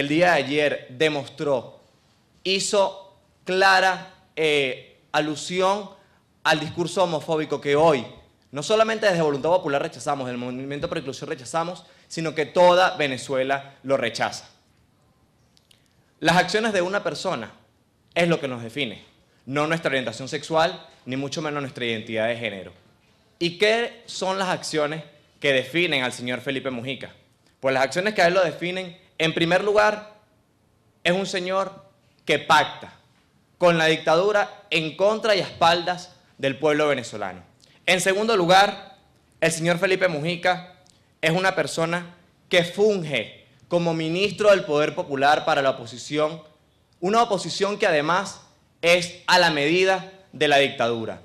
el día de ayer demostró, hizo clara eh, alusión al discurso homofóbico que hoy, no solamente desde Voluntad Popular rechazamos, el Movimiento por Inclusión rechazamos, sino que toda Venezuela lo rechaza. Las acciones de una persona es lo que nos define, no nuestra orientación sexual, ni mucho menos nuestra identidad de género. ¿Y qué son las acciones que definen al señor Felipe Mujica? Pues las acciones que a él lo definen en primer lugar, es un señor que pacta con la dictadura en contra y a espaldas del pueblo venezolano. En segundo lugar, el señor Felipe Mujica es una persona que funge como ministro del Poder Popular para la oposición, una oposición que además es a la medida de la dictadura.